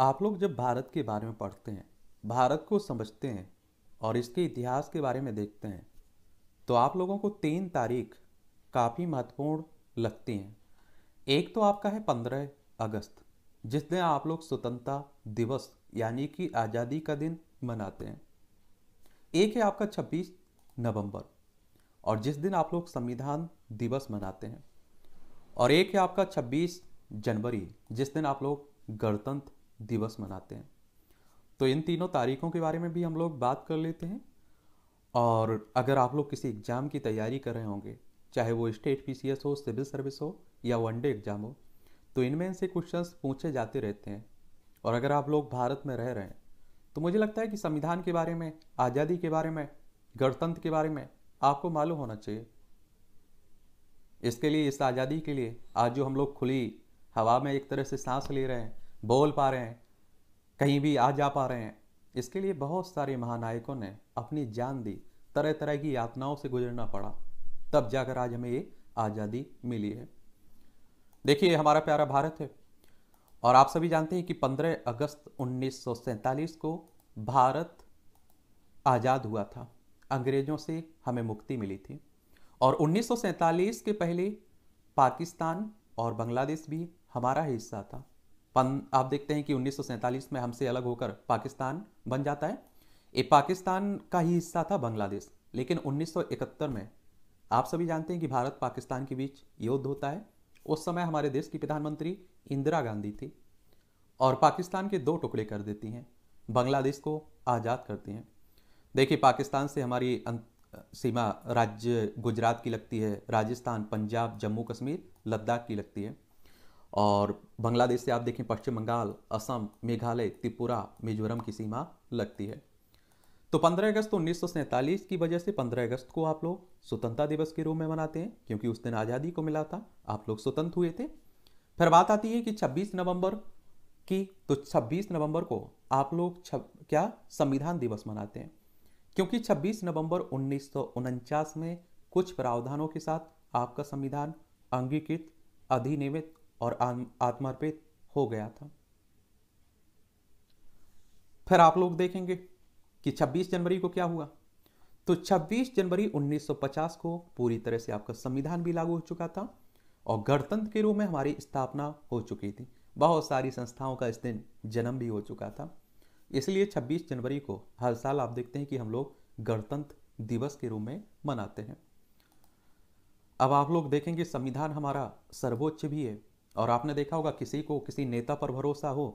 आप लोग जब भारत के बारे में पढ़ते हैं भारत को समझते हैं और इसके इतिहास के बारे में देखते हैं तो आप लोगों को तीन तारीख काफ़ी महत्वपूर्ण लगती हैं एक तो आपका है पंद्रह अगस्त जिस दिन आप लोग स्वतंत्रता दिवस यानी कि आज़ादी का दिन मनाते हैं एक है आपका 26 नवंबर और जिस दिन आप लोग संविधान दिवस मनाते हैं और एक है आपका 26 जनवरी जिस दिन आप लोग गणतंत्र दिवस मनाते हैं तो इन तीनों तारीखों के बारे में भी हम लोग बात कर लेते हैं और अगर आप लोग किसी एग्ज़ाम की तैयारी कर रहे होंगे चाहे वो स्टेट पी हो सिविल सर्विस हो या वनडे एग्ज़ाम हो तो इनमें से क्वेश्चन पूछे जाते रहते हैं और अगर आप लोग भारत में रह रहे हैं तो मुझे लगता है कि संविधान के बारे में आज़ादी के बारे में गणतंत्र के बारे में आपको मालूम होना चाहिए इसके लिए इस आज़ादी के लिए आज जो हम लोग खुली हवा में एक तरह से सांस ले रहे हैं बोल पा रहे हैं कहीं भी आ जा पा रहे हैं इसके लिए बहुत सारे महानायकों ने अपनी जान दी तरह तरह की यातनाओं से गुजरना पड़ा तब जाकर आज हमें ये आज़ादी मिली है देखिए हमारा प्यारा भारत है और आप सभी जानते हैं कि 15 अगस्त उन्नीस को भारत आज़ाद हुआ था अंग्रेज़ों से हमें मुक्ति मिली थी और उन्नीस के पहले पाकिस्तान और बांग्लादेश भी हमारा हिस्सा था आप देखते हैं कि उन्नीस में हमसे अलग होकर पाकिस्तान बन जाता है ये पाकिस्तान का ही हिस्सा था बांग्लादेश लेकिन 1971 में आप सभी जानते हैं कि भारत पाकिस्तान के बीच युद्ध होता है उस समय हमारे देश की प्रधानमंत्री इंदिरा गांधी थी और पाकिस्तान के दो टुकड़े कर देती हैं बांग्लादेश को आज़ाद करती हैं देखिए पाकिस्तान से हमारी सीमा राज्य गुजरात की लगती है राजस्थान पंजाब जम्मू कश्मीर लद्दाख की लगती है और बांग्लादेश से आप देखें पश्चिम बंगाल असम मेघालय त्रिपुरा मिजोरम की सीमा लगती है तो 15 अगस्त उन्नीस की वजह से 15 अगस्त को आप लोग स्वतंत्रता दिवस के रूप में मनाते हैं क्योंकि उस दिन आज़ादी को मिला था आप लोग स्वतंत्र हुए थे फिर बात आती है कि 26 नवंबर की तो 26 नवंबर को आप लोग छब क्या संविधान दिवस मनाते हैं क्योंकि 26 नवंबर उन्नीस में कुछ प्रावधानों के साथ आपका संविधान अंगीकृत अधिनियमित और आत्मार्पित हो गया था फिर आप लोग देखेंगे कि 26 जनवरी को क्या हुआ तो 26 जनवरी 1950 को पूरी तरह से आपका संविधान भी लागू हो चुका था और गणतंत्र के रूप में हमारी स्थापना हो चुकी थी बहुत सारी संस्थाओं का इस दिन जन्म भी हो चुका था इसलिए 26 जनवरी को हर साल आप देखते हैं कि हम लोग गणतंत्र दिवस के रूप में मनाते हैं अब आप लोग देखेंगे संविधान हमारा सर्वोच्च भी है और आपने देखा होगा किसी को किसी नेता पर भरोसा हो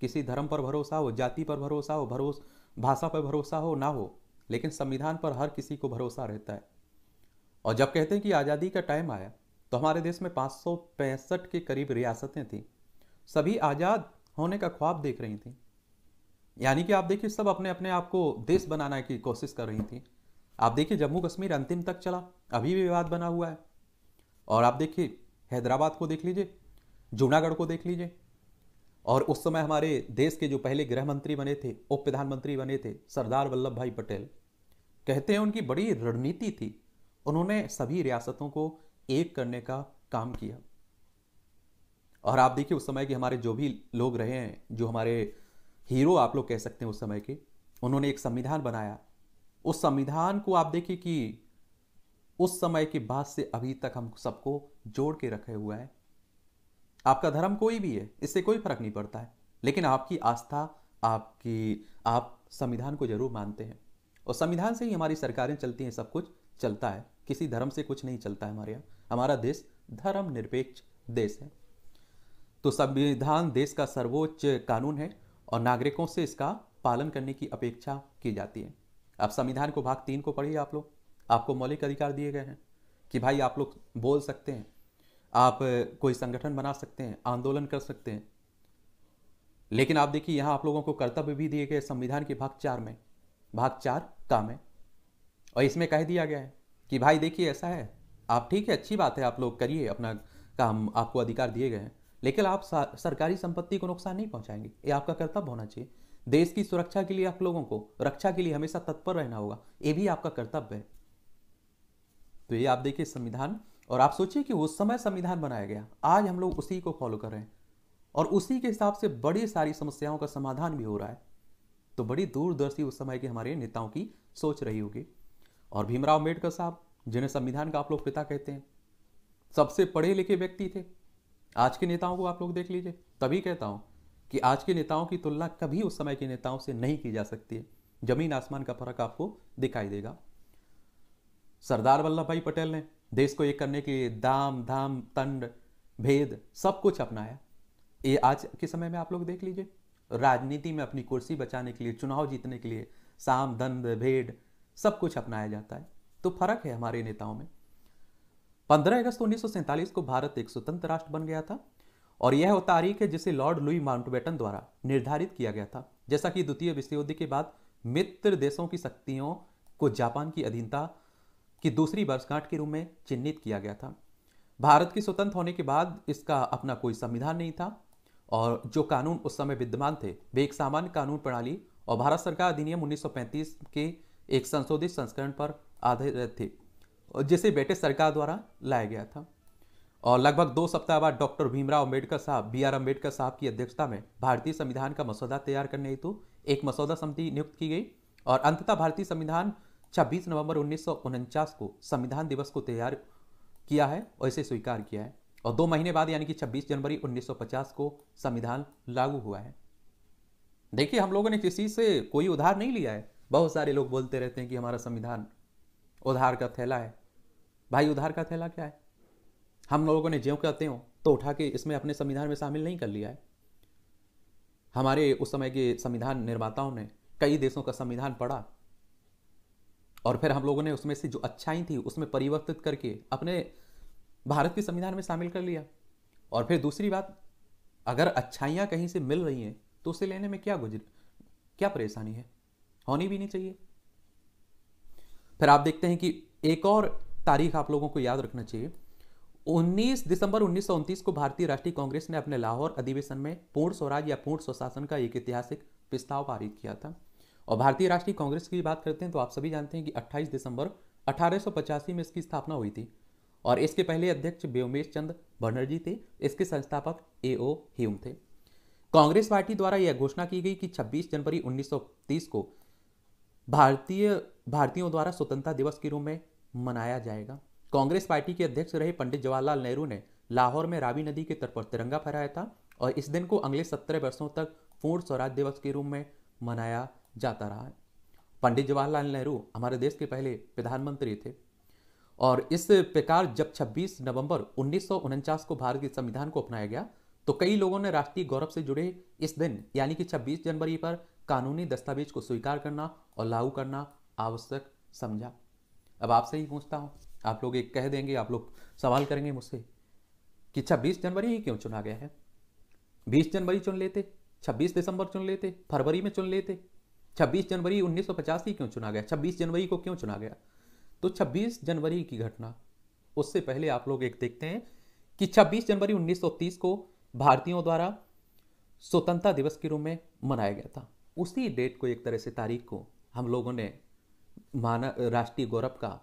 किसी धर्म पर भरोसा हो जाति पर भरोसा हो भरोस भाषा पर भरोसा हो ना हो लेकिन संविधान पर हर किसी को भरोसा रहता है और जब कहते हैं कि आज़ादी का टाइम आया तो हमारे देश में पाँच के करीब रियासतें थीं सभी आज़ाद होने का ख्वाब देख रही थी यानी कि आप देखिए सब अपने अपने आप को देश बनाने की कोशिश कर रही थी आप देखिए जम्मू कश्मीर अंतिम तक चला अभी भी विवाद बना हुआ है और आप देखिए हैदराबाद को देख लीजिए जूनागढ़ को देख लीजिए और उस समय हमारे देश के जो पहले गृह मंत्री बने थे उप प्रधानमंत्री बने थे सरदार वल्लभ भाई पटेल कहते हैं उनकी बड़ी रणनीति थी उन्होंने सभी रियासतों को एक करने का काम किया और आप देखिए उस समय के हमारे जो भी लोग रहे हैं जो हमारे हीरो आप लोग कह सकते हैं उस समय के उन्होंने एक संविधान बनाया उस संविधान को आप देखिए कि उस समय के बाद से अभी तक हम सबको जोड़ के रखे हुए हैं आपका धर्म कोई भी है इससे कोई फर्क नहीं पड़ता है लेकिन आपकी आस्था आपकी आप संविधान को जरूर मानते हैं और संविधान से ही हमारी सरकारें चलती हैं सब कुछ चलता है किसी धर्म से कुछ नहीं चलता है हमारे यहाँ हमारा देश धर्म निरपेक्ष देश है तो संविधान देश का सर्वोच्च कानून है और नागरिकों से इसका पालन करने की अपेक्षा की जाती है अब संविधान को भाग तीन को पढ़िए आप लोग आपको मौलिक अधिकार दिए गए हैं कि भाई आप लोग बोल सकते हैं आप कोई संगठन बना सकते हैं आंदोलन कर सकते हैं लेकिन आप देखिए यहाँ आप लोगों को कर्तव्य भी दिए गए संविधान के भाग चार में भाग चार का में और इसमें कह दिया गया है कि भाई देखिए ऐसा है आप ठीक है अच्छी बात है आप लोग करिए अपना काम आपको अधिकार दिए गए हैं लेकिन आप सरकारी संपत्ति को नुकसान नहीं पहुंचाएंगे ये आपका कर्तव्य होना चाहिए देश की सुरक्षा के लिए आप लोगों को रक्षा के लिए हमेशा तत्पर रहना होगा ये भी आपका कर्तव्य है तो ये आप देखिए संविधान और आप सोचिए कि उस समय संविधान बनाया गया आज हम लोग उसी को फॉलो कर रहे हैं और उसी के हिसाब से बड़ी सारी समस्याओं का समाधान भी हो रहा है तो बड़ी दूरदर्शी उस समय के हमारे नेताओं की सोच रही होगी और भीमराव अम्बेडकर साहब जिन्हें संविधान का आप लोग पिता कहते हैं सबसे पढ़े लिखे व्यक्ति थे आज के नेताओं को आप लोग देख लीजिए तभी कहता हूँ कि आज के नेताओं की तुलना कभी उस समय के नेताओं से नहीं की जा सकती है जमीन आसमान का फर्क आपको दिखाई देगा सरदार वल्लभ भाई पटेल ने देश को एक करने के लिए दाम धाम तंड भेद सब कुछ अपनाया ये आज के समय में आप लोग देख लीजिए राजनीति में अपनी कुर्सी बचाने के लिए चुनाव जीतने के लिए साम दंद भेद सब कुछ अपनाया जाता है तो फर्क है हमारे नेताओं में 15 अगस्त उन्नीस को भारत एक स्वतंत्र राष्ट्र बन गया था और यह वो तारीख है जिसे लॉर्ड लुई माउंटबेटन द्वारा निर्धारित किया गया था जैसा कि द्वितीय विश्व युद्ध के बाद मित्र देशों की शक्तियों को जापान की अधीनता कि दूसरी वर्षगांठ के रूप में चिन्हित किया गया था भारत के स्वतंत्र होने के बाद इसका अपना कोई संविधान नहीं था और जो कानून उस समय विद्यमान थे वे एक सामान्य कानून प्रणाली और भारत सरकार अधिनियम 1935 के एक संशोधित संस्करण पर आधारित थे जिसे ब्रिटिश सरकार द्वारा लाया गया था और लगभग दो सप्ताह बाद डॉक्टर भीमराव अम्बेडकर साहब बी आर अम्बेडकर साहब की अध्यक्षता में भारतीय संविधान का मसौदा तैयार करने हेतु एक मसौदा समिति नियुक्त की गई और अंततः भारतीय संविधान छब्बीस नवंबर उन्नीस को संविधान दिवस को तैयार किया है और इसे स्वीकार किया है और दो महीने बाद यानी कि 26 जनवरी 1950 को संविधान लागू हुआ है देखिए हम लोगों ने किसी से कोई उधार नहीं लिया है बहुत सारे लोग बोलते रहते हैं कि हमारा संविधान उधार का थैला है भाई उधार का थैला क्या है हम लोगों ने ज्यो कहते हो तो उठा के इसमें अपने संविधान में शामिल नहीं कर लिया है हमारे उस समय के संविधान निर्माताओं ने कई देशों का संविधान पढ़ा और फिर हम लोगों ने उसमें से जो अच्छाई थी उसमें परिवर्तित करके अपने भारत के संविधान में शामिल कर लिया और फिर दूसरी बात अगर अच्छाइयाँ कहीं से मिल रही हैं तो उसे लेने में क्या गुजर क्या परेशानी है होनी भी नहीं चाहिए फिर आप देखते हैं कि एक और तारीख आप लोगों को याद रखना चाहिए 19 दिसंबर उन्नीस को भारतीय राष्ट्रीय कांग्रेस ने अपने लाहौर अधिवेशन में पूर्ण स्वराज या पूर्ण स्वशासन का एक ऐतिहासिक प्रस्ताव पारित किया था और भारतीय राष्ट्रीय कांग्रेस की बात करते हैं तो आप सभी जानते हैं कि 28 दिसंबर अठारह में इसकी स्थापना हुई थी और इसके पहले अध्यक्ष ब्योमेश चंद बनर्जी थे इसके संस्थापक ए ओ ह्यूम थे कांग्रेस पार्टी द्वारा यह घोषणा की गई कि 26 जनवरी 1930 को भारतीय भारतीयों द्वारा स्वतंत्रता दिवस के रूप में मनाया जाएगा कांग्रेस पार्टी के अध्यक्ष रहे पंडित जवाहरलाल नेहरू ने लाहौर में रावी नदी के तट पर तिरंगा फहराया था और इस दिन को अगले सत्रह वर्षों तक पूर्ण स्वराज दिवस के रूप में मनाया जाता रहा है पंडित जवाहरलाल नेहरू हमारे देश के पहले प्रधानमंत्री थे और इस प्रकार जब 26 नवंबर उन्नीस को भारत के संविधान को अपनाया गया तो कई लोगों ने राष्ट्रीय गौरव से जुड़े इस दिन यानी कि 26 जनवरी पर कानूनी दस्तावेज को स्वीकार करना और लागू करना आवश्यक समझा अब आपसे ही पूछता हूँ आप लोग एक कह देंगे आप लोग सवाल करेंगे मुझसे कि 26 जनवरी ही क्यों चुना गया है 20 जनवरी चुन लेते 26 दिसंबर चुन लेते फरवरी में चुन लेते छब्बीस जनवरी 1985 क्यों चुना गया छब्बीस जनवरी को क्यों चुना गया तो छब्बीस जनवरी की घटना उससे पहले आप लोग एक देखते हैं कि 26 जनवरी 1930 को भारतीयों द्वारा स्वतंत्रता दिवस के रूप में मनाया गया था उसी डेट को एक तरह से तारीख को हम लोगों ने माना राष्ट्रीय गौरव का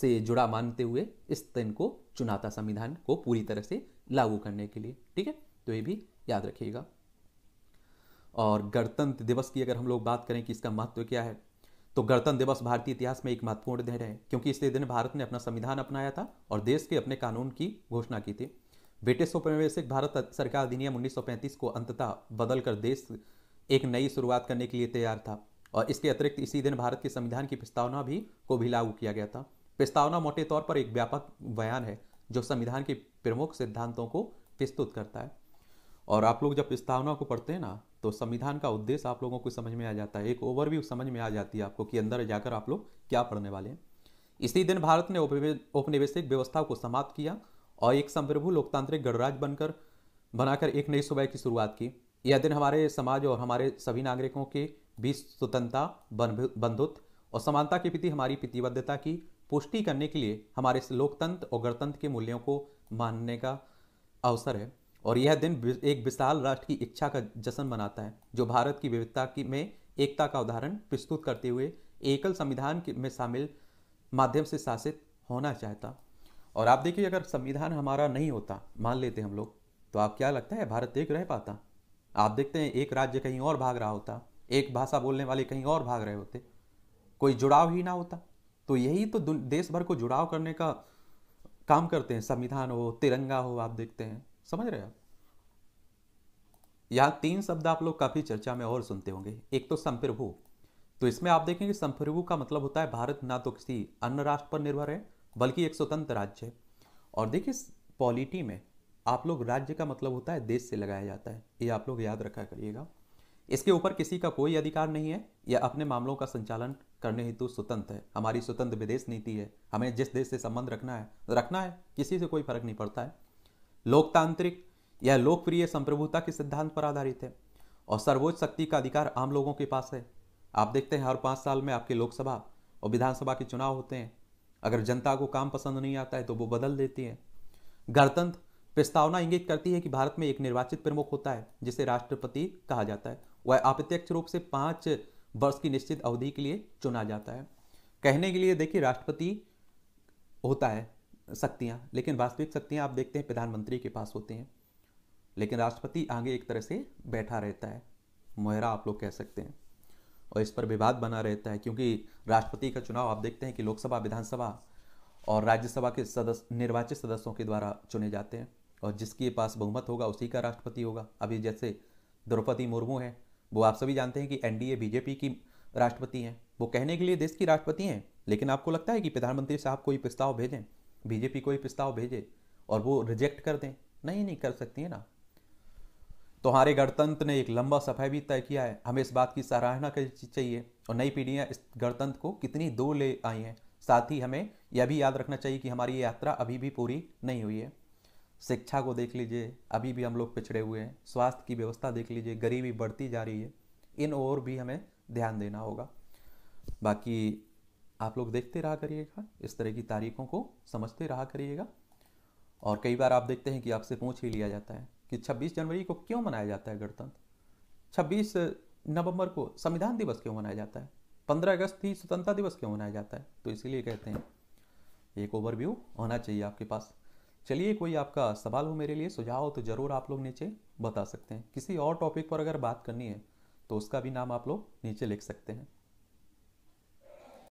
से जुड़ा मानते हुए इस दिन को चुनाता संविधान को पूरी तरह से लागू करने के लिए ठीक है तो ये भी याद रखिएगा और गणतंत्र दिवस की अगर हम लोग बात करें कि इसका महत्व क्या है तो गणतंत्र दिवस भारतीय इतिहास में एक महत्वपूर्ण दिन है क्योंकि इसी दिन भारत ने अपना संविधान अपनाया था और देश के अपने कानून की घोषणा की थी ब्रिटिश उपनिवेशिक भारत सरकार अधिनियम 1935 को अंततः बदलकर देश एक नई शुरुआत करने के लिए तैयार था और इसके अतिरिक्त इसी दिन भारत के संविधान की प्रस्तावना भी को भी लागू किया गया था प्रस्तावना मोटे तौर पर एक व्यापक बयान है जो संविधान के प्रमुख सिद्धांतों को प्रस्तुत करता है और आप लोग जब प्रस्तावना को पढ़ते हैं ना तो संविधान का उद्देश्य आप लोगों को समझ में आ जाता है एक ओवरव्यू समझ में आ जाती है आपको कि अंदर जाकर आप लोग क्या पढ़ने वाले हैं इसी दिन भारत ने औपनिवेशिक व्यवस्था को समाप्त किया और एक संप्रभु लोकतांत्रिक गणराज बनकर बनाकर एक नई सुबह की शुरुआत की यह दिन हमारे समाज और हमारे सभी नागरिकों के बीच स्वतंत्रता बंधुत्व और समानता के प्रति हमारी प्रतिबद्धता की पुष्टि करने के लिए हमारे लोकतंत्र और गणतंत्र के मूल्यों को मानने का अवसर है और यह दिन एक विशाल राष्ट्र की इच्छा का जश्न मनाता है जो भारत की विविधता की में एकता का उदाहरण प्रस्तुत करते हुए एकल संविधान में शामिल माध्यम से शासित होना चाहता और आप देखिए अगर संविधान हमारा नहीं होता मान लेते हम लोग तो आप क्या लगता है भारत एक रह पाता आप देखते हैं एक राज्य कहीं और भाग रहा होता एक भाषा बोलने वाले कहीं और भाग रहे होते कोई जुड़ाव ही ना होता तो यही तो देश भर को जुड़ाव करने का काम करते हैं संविधान हो तिरंगा हो आप देखते हैं समझ रहे हो यहां तीन शब्द आप लोग काफ़ी चर्चा में और सुनते होंगे एक तो संप्रभु तो इसमें आप देखेंगे संप्रभु का मतलब होता है भारत ना तो किसी अन्य राष्ट्र पर निर्भर है बल्कि एक स्वतंत्र राज्य है और देखिए पॉलिटी में आप लोग राज्य का मतलब होता है देश से लगाया जाता है ये आप लोग याद रखा करिएगा इसके ऊपर किसी का कोई अधिकार नहीं है या अपने मामलों का संचालन करने हेतु स्वतंत्र है हमारी स्वतंत्र विदेश नीति है हमें जिस देश से संबंध रखना है रखना है किसी से कोई फर्क नहीं पड़ता है लोकतांत्रिक या लोकप्रिय संप्रभुता के सिद्धांत पर आधारित है और सर्वोच्च शक्ति का अधिकार आम लोगों के पास है आप देखते हैं हर पाँच साल में आपके लोकसभा और विधानसभा के चुनाव होते हैं अगर जनता को काम पसंद नहीं आता है तो वो बदल देती है गणतंत्र प्रस्तावना इंगित करती है कि भारत में एक निर्वाचित प्रमुख होता है जिसे राष्ट्रपति कहा जाता है वह अप्रत्यक्ष रूप से पाँच वर्ष की निश्चित अवधि के लिए चुना जाता है कहने के लिए देखिए राष्ट्रपति होता है शक्तियाँ लेकिन वास्तविक शक्तियाँ आप देखते हैं प्रधानमंत्री के पास होती हैं लेकिन राष्ट्रपति आगे एक तरह से बैठा रहता है मोहरा आप लोग कह सकते हैं और इस पर विवाद बना रहता है क्योंकि राष्ट्रपति का चुनाव आप देखते हैं कि लोकसभा विधानसभा और राज्यसभा के सदस्य निर्वाचित सदस्यों के द्वारा चुने जाते हैं और जिसके पास बहुमत होगा उसी का राष्ट्रपति होगा अभी जैसे द्रौपदी मुर्मू हैं वो आप सभी जानते हैं कि एनडीए बीजेपी की राष्ट्रपति हैं वो कहने के लिए देश की राष्ट्रपति हैं लेकिन आपको लगता है कि प्रधानमंत्री साहब कोई प्रस्ताव भेजें बीजेपी कोई प्रस्ताव भेजे और वो रिजेक्ट कर दें नहीं नहीं कर सकती है ना तो हमारे गणतंत्र ने एक लंबा सफाई भी तय किया है हमें इस बात की सराहना करनी चाहिए और नई पीढ़ियाँ इस गणतंत्र को कितनी दूर ले आई हैं साथ ही हमें यह भी याद रखना चाहिए कि हमारी यात्रा अभी भी पूरी नहीं हुई है शिक्षा को देख लीजिए अभी भी हम लोग पिछड़े हुए हैं स्वास्थ्य की व्यवस्था देख लीजिए गरीबी बढ़ती जा रही है इन और भी हमें ध्यान देना होगा बाकी आप लोग देखते रहा करिएगा इस तरह की तारीखों को समझते रहा करिएगा और कई बार आप देखते हैं कि आपसे पूछ ही लिया जाता है कि 26 जनवरी को क्यों मनाया जाता है गणतंत्र 26 नवंबर को संविधान दिवस क्यों मनाया जाता है 15 अगस्त ही स्वतंत्रता दिवस क्यों मनाया जाता है तो इसीलिए कहते हैं एक ओवरव्यू होना चाहिए आपके पास चलिए कोई आपका सवाल हो मेरे लिए सुझाव हो तो ज़रूर आप लोग नीचे बता सकते हैं किसी और टॉपिक पर अगर बात करनी है तो उसका भी नाम आप लोग नीचे लिख सकते हैं